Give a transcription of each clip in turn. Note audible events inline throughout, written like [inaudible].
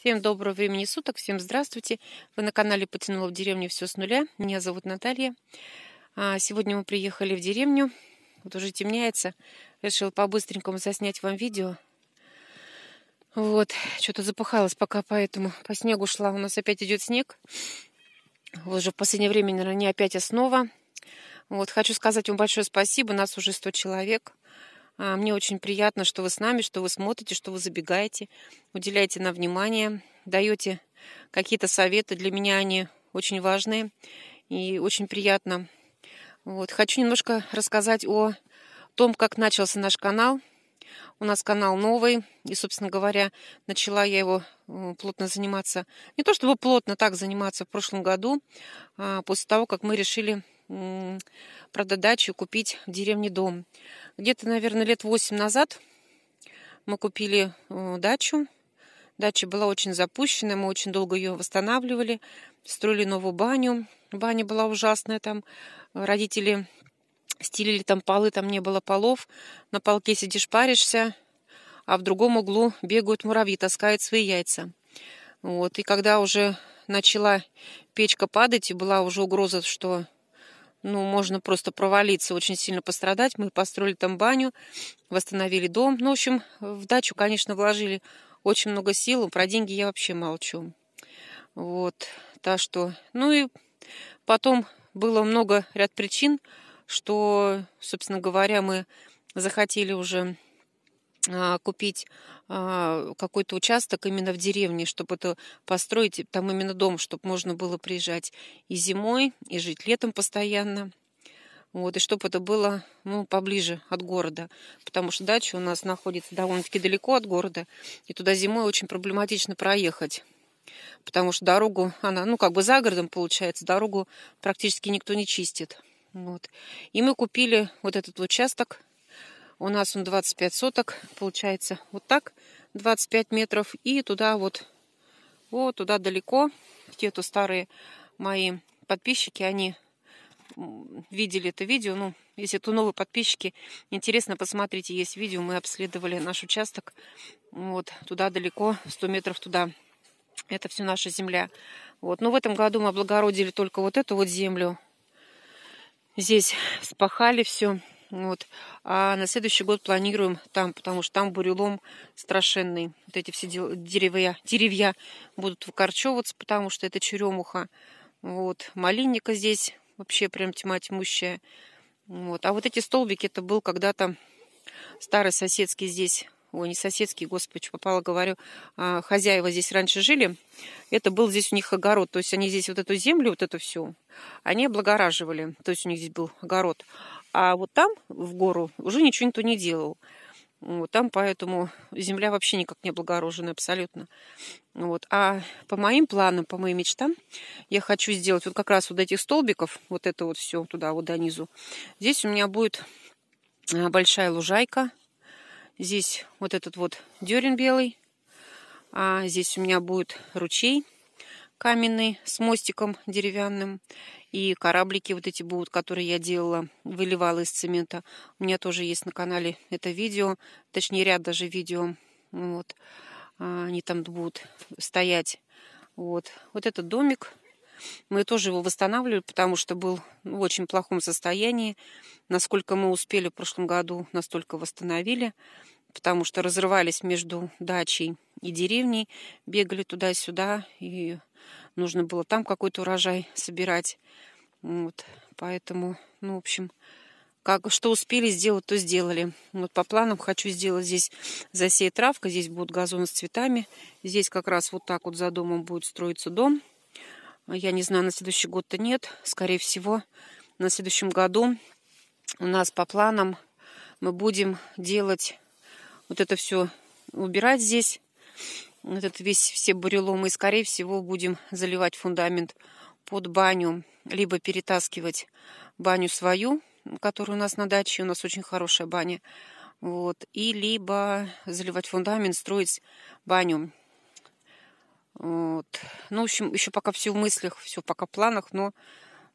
Всем доброго времени суток, всем здравствуйте. Вы на канале «Потянула в деревню все с нуля». Меня зовут Наталья. А, сегодня мы приехали в деревню. Вот уже темняется. Решила по-быстренькому заснять вам видео. Вот, что-то запыхалась пока, поэтому по снегу шла. У нас опять идет снег. Вот уже в последнее время, наверное, не опять, а снова. Вот, хочу сказать вам большое спасибо. Нас уже 100 человек. А, мне очень приятно, что вы с нами, что вы смотрите, что вы забегаете, уделяете на внимание, даете какие-то советы. Для меня они очень важные и очень приятно. Вот. Хочу немножко рассказать о том, как начался наш канал. У нас канал новый, и, собственно говоря, начала я его э, плотно заниматься. Не то чтобы плотно так заниматься в прошлом году, а, после того, как мы решили продать и купить в деревне дом. Где-то, наверное, лет 8 назад мы купили э, дачу. Дача была очень запущена, мы очень долго ее восстанавливали, строили новую баню. Баня была ужасная, там родители стелили там полы, там не было полов. На полке сидишь, паришься, а в другом углу бегают муравьи, таскают свои яйца. Вот, и когда уже начала печка падать, и была уже угроза, что ну, можно просто провалиться, очень сильно пострадать. Мы построили там баню, восстановили дом. Ну, в общем, в дачу, конечно, вложили очень много сил. Про деньги я вообще молчу. Вот, так что... Ну и потом было много ряд причин, что, собственно говоря, мы захотели уже а, купить а, какой-то участок именно в деревне, чтобы это построить, там именно дом, чтобы можно было приезжать и зимой, и жить летом постоянно. Вот, и чтобы это было ну, поближе от города. Потому что дача у нас находится довольно-таки далеко от города. И туда зимой очень проблематично проехать. Потому что дорогу, она, ну, как бы за городом получается, дорогу практически никто не чистит. Вот. И мы купили вот этот участок у нас он 25 соток, получается вот так, 25 метров. И туда вот, вот туда далеко, те, кто старые мои подписчики, они видели это видео. Ну, если то новые подписчики, интересно, посмотрите, есть видео. Мы обследовали наш участок. Вот, туда далеко, 100 метров туда. Это все наша земля. Вот. Но в этом году мы облагородили только вот эту вот землю. Здесь спахали все. Вот. А на следующий год планируем там, потому что там бурелом страшенный. Вот эти все деревья, деревья будут выкорчевываться, потому что это черемуха. Вот. Малинника здесь вообще прям тьма тьмущая. Вот. А вот эти столбики, это был когда-то старый соседский здесь ой, не соседский, господи, попало говорю, а, хозяева здесь раньше жили, это был здесь у них огород, то есть они здесь вот эту землю, вот это все, они облагораживали, то есть у них здесь был огород. А вот там, в гору, уже ничего никто не делал. Вот там поэтому земля вообще никак не облагорожена абсолютно. Вот. А по моим планам, по моим мечтам, я хочу сделать вот как раз вот этих столбиков, вот это вот все туда, вот до низу. Здесь у меня будет а, большая лужайка. Здесь вот этот вот дерен белый. А здесь у меня будет ручей каменный с мостиком деревянным. И кораблики вот эти будут, которые я делала, выливала из цемента. У меня тоже есть на канале это видео, точнее ряд даже видео. Ну вот. А, они там будут стоять. Вот. вот этот домик, мы тоже его восстанавливали, потому что был в очень плохом состоянии. Насколько мы успели в прошлом году, настолько восстановили, потому что разрывались между дачей и деревней, бегали туда-сюда и нужно было там какой-то урожай собирать. Вот, поэтому, ну, в общем, как, что успели сделать, то сделали. Вот по планам хочу сделать здесь засеять травка, здесь будут газоны с цветами. Здесь как раз вот так вот за домом будет строиться дом. Я не знаю, на следующий год-то нет. Скорее всего, на следующем году у нас по планам мы будем делать вот это все, убирать здесь этот весь все буреломы, и, скорее всего, будем заливать фундамент под баню, либо перетаскивать баню свою, которая у нас на даче, у нас очень хорошая баня, вот, и либо заливать фундамент, строить баню. Вот. Ну, в общем, еще пока все в мыслях, все пока в планах, но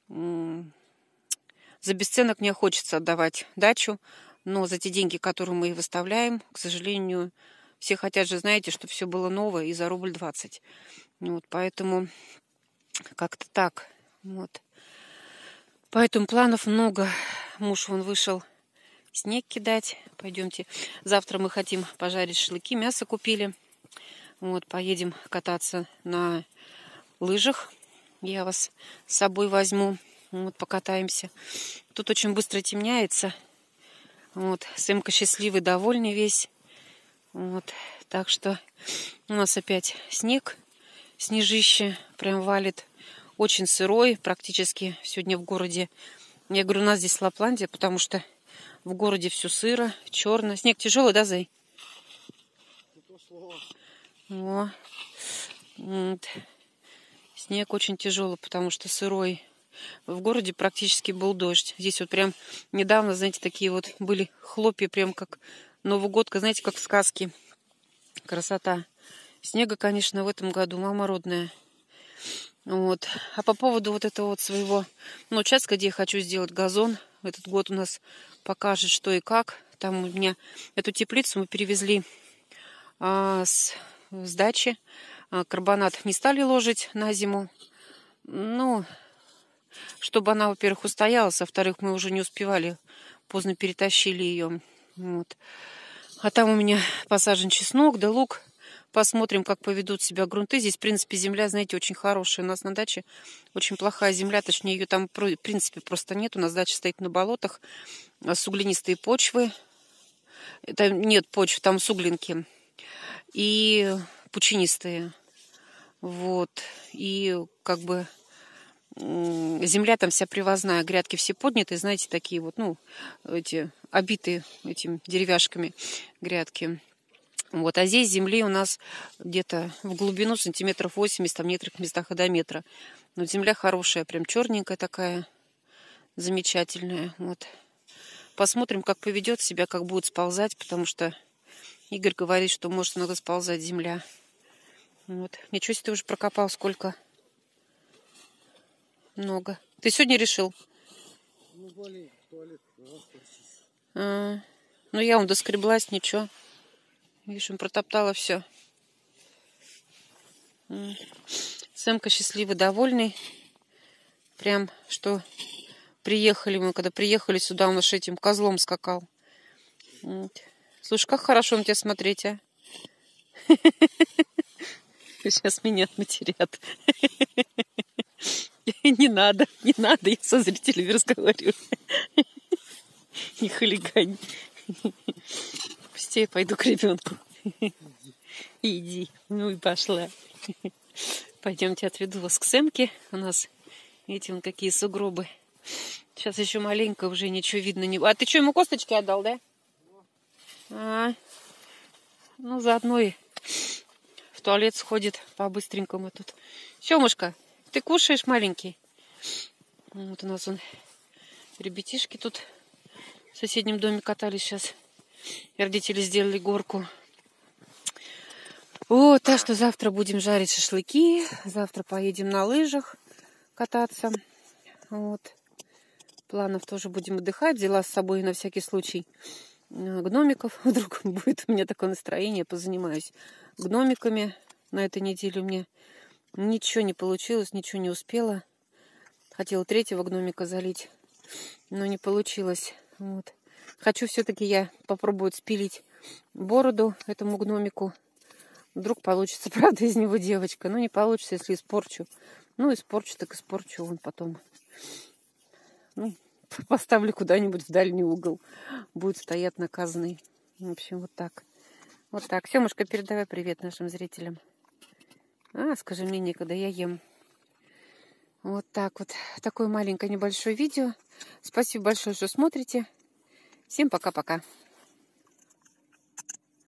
за бесценок не хочется отдавать дачу, но за те деньги, которые мы и выставляем, к сожалению, все хотят же, знаете, чтобы все было новое и за рубль 20. Ну вот, поэтому как-то так. Вот. Поэтому планов много. Муж он вышел снег кидать. Пойдемте. Завтра мы хотим пожарить шашлыки. Мясо купили. Вот, поедем кататься на лыжах. Я вас с собой возьму. Вот, покатаемся. Тут очень быстро темняется. Вот, Сымка счастливый, довольный весь. Вот, так что у нас опять снег, снежище прям валит. Очень сырой практически сегодня в городе. Я говорю, у нас здесь Лапландия, потому что в городе все сыро, черно. Снег тяжелый, да, Зай? Вот. Снег очень тяжелый, потому что сырой. В городе практически был дождь. Здесь вот прям недавно, знаете, такие вот были хлопья, прям как Новогодка, знаете, как в сказке. Красота. Снега, конечно, в этом году, мама родная. Вот. А по поводу вот этого вот своего ну, участка, где я хочу сделать газон, этот год у нас покажет, что и как. Там у меня эту теплицу мы перевезли а, с, с дачи. А, карбонат не стали ложить на зиму. Ну, чтобы она, во-первых, устоялась, а во-вторых, мы уже не успевали. Поздно перетащили ее. Вот. А там у меня посажен чеснок, да лук. Посмотрим, как поведут себя грунты. Здесь, в принципе, земля, знаете, очень хорошая. У нас на даче очень плохая земля. Точнее, ее там, в принципе, просто нет. У нас дача стоит на болотах. А, суглинистые почвы. Там нет почв, там суглинки. И пучинистые. Вот. И как бы земля там вся привозная, грядки все подняты, знаете, такие вот, ну, эти обитые этими деревяшками грядки. Вот, а здесь земли у нас где-то в глубину сантиметров 80, там в местах до метра. Но земля хорошая, прям черненькая такая, замечательная. Вот. Посмотрим, как поведет себя, как будет сползать, потому что Игорь говорит, что может много сползать земля. Вот. Ничего себе, ты уже прокопал сколько? Много. Ты сегодня решил? Ну, блин, туалет. А, ну, я вам доскреблась, ничего. Видишь, он протоптала все. Сэмка счастливый, довольный. Прям, что приехали мы, когда приехали сюда, он уж этим козлом скакал. Вот. Слушай, как хорошо на тебя смотреть, а? Сейчас [laughs] меня отматерят. [laughs] [laughs] Не надо, не надо, я со зрителями разговариваю. [laughs] Не хулигань. [laughs] Пусть я пойду к ребенку. Иди. Ну и пошла. Пойдемте отведу вас к Сэмке. У нас, эти вон какие сугробы. Сейчас еще маленько, уже ничего видно не... А ты что, ему косточки отдал, да? А, ну, заодно и в туалет сходит по-быстренькому тут. Семушка, ты кушаешь, маленький? Ну, вот у нас он, ребятишки тут в соседнем доме катались сейчас. И родители сделали горку. Вот, так что завтра будем жарить шашлыки. Завтра поедем на лыжах кататься. Вот. Планов тоже будем отдыхать. Взяла с собой на всякий случай а, гномиков. [laughs] Вдруг будет у меня такое настроение, позанимаюсь гномиками. На этой неделе у меня Ничего не получилось, ничего не успела. Хотела третьего гномика залить, но не получилось. Вот. Хочу все-таки я попробовать спилить бороду этому гномику. Вдруг получится, [laughs] правда, из него девочка. Но не получится, если испорчу. Ну, испорчу, так испорчу он потом. Ну, [laughs] поставлю куда-нибудь в дальний угол. Будет стоять наказанный. В общем, вот так. Вот так. Семушка, передавай привет нашим зрителям. А, скажи мне некогда, я ем. Вот так вот. Такое маленькое небольшое видео. Спасибо большое, что смотрите. Всем пока-пока.